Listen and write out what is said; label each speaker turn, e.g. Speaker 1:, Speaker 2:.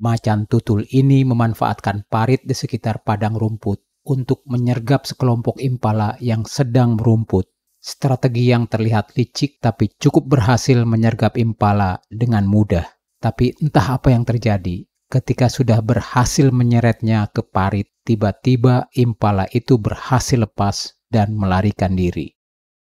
Speaker 1: Macan tutul ini memanfaatkan parit di sekitar padang rumput untuk menyergap sekelompok impala yang sedang merumput. Strategi yang terlihat licik tapi cukup berhasil menyergap impala dengan mudah. Tapi entah apa yang terjadi, ketika sudah berhasil menyeretnya ke parit, tiba-tiba impala itu berhasil lepas dan melarikan diri.